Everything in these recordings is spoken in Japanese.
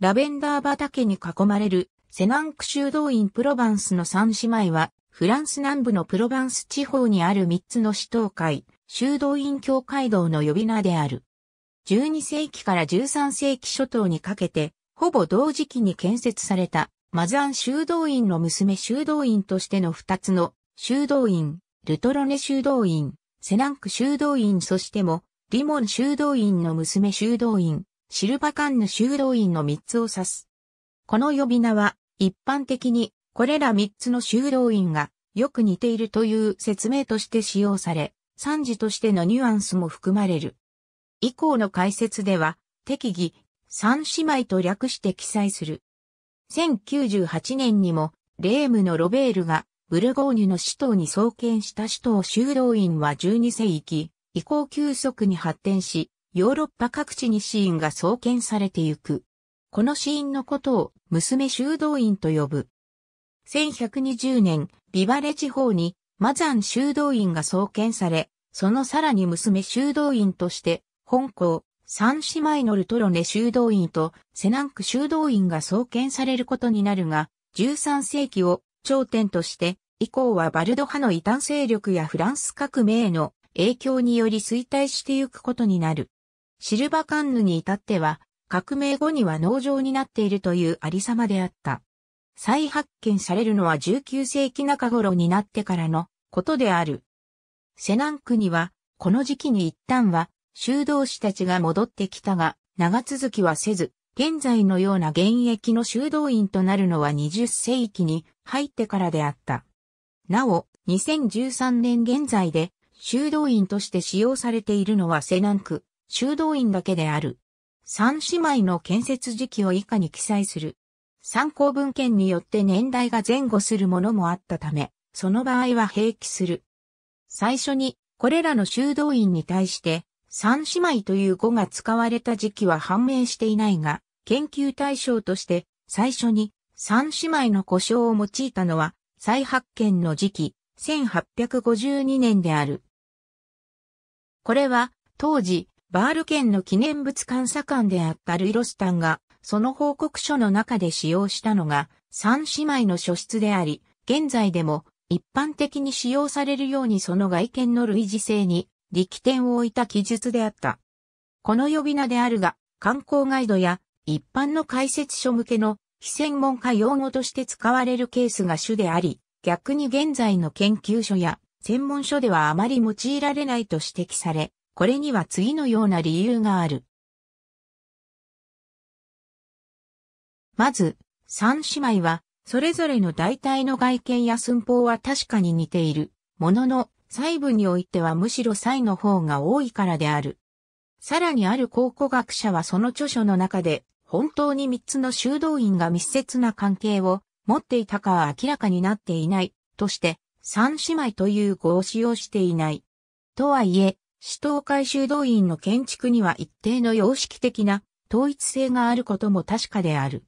ラベンダー畑に囲まれるセナンク修道院プロバンスの三姉妹は、フランス南部のプロバンス地方にある三つの市東会、修道院教会堂の呼び名である。12世紀から13世紀初頭にかけて、ほぼ同時期に建設された、マザン修道院の娘修道院としての二つの、修道院、ルトロネ修道院、セナンク修道院そしても、リモン修道院の娘修道院、シルバカンヌ修道院の3つを指す。この呼び名は、一般的に、これら3つの修道院が、よく似ているという説明として使用され、三次としてのニュアンスも含まれる。以降の解説では、適宜、三姉妹と略して記載する。1098年にも、レームのロベールが、ブルゴーニュの首都に創建した首都修道院は12世紀、以降急速に発展し、ヨーロッパ各地にシーンが創建されてゆく。このシーンのことを娘修道院と呼ぶ。1120年、ビバレ地方にマザン修道院が創建され、そのさらに娘修道院として、本校、三姉妹のルトロネ修道院とセナンク修道院が創建されることになるが、13世紀を頂点として、以降はバルド派の異端勢力やフランス革命への影響により衰退してゆくことになる。シルバカンヌに至っては、革命後には農場になっているというありさまであった。再発見されるのは19世紀中頃になってからのことである。セナン区には、この時期に一旦は、修道士たちが戻ってきたが、長続きはせず、現在のような現役の修道院となるのは20世紀に入ってからであった。なお、2013年現在で修道院として使用されているのはセナン区修道院だけである。三姉妹の建設時期を以下に記載する。参考文献によって年代が前後するものもあったため、その場合は併記する。最初に、これらの修道院に対して、三姉妹という語が使われた時期は判明していないが、研究対象として、最初に三姉妹の故障を用いたのは、再発見の時期、1852年である。これは、当時、バール県の記念物監査官であったルイロスタンが、その報告書の中で使用したのが、三姉妹の書室であり、現在でも一般的に使用されるようにその外見の類似性に力点を置いた記述であった。この呼び名であるが、観光ガイドや一般の解説書向けの非専門家用語として使われるケースが主であり、逆に現在の研究所や専門書ではあまり用いられないと指摘され、これには次のような理由がある。まず、三姉妹は、それぞれの大体の外見や寸法は確かに似ている、ものの、細部においてはむしろ細の方が多いからである。さらにある考古学者はその著書の中で、本当に三つの修道院が密接な関係を持っていたかは明らかになっていない、として、三姉妹という語を使用していない。とはいえ、死東会修道院の建築には一定の様式的な統一性があることも確かである。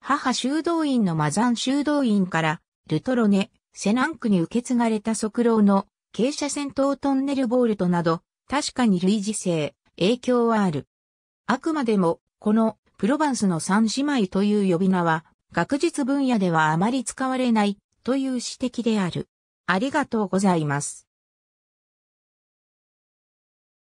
母修道院のマザン修道院から、ルトロネ、セナンクに受け継がれた側廊の傾斜線等トンネルボールトなど、確かに類似性、影響はある。あくまでも、このプロヴァンスの三姉妹という呼び名は、学術分野ではあまり使われないという指摘である。ありがとうございます。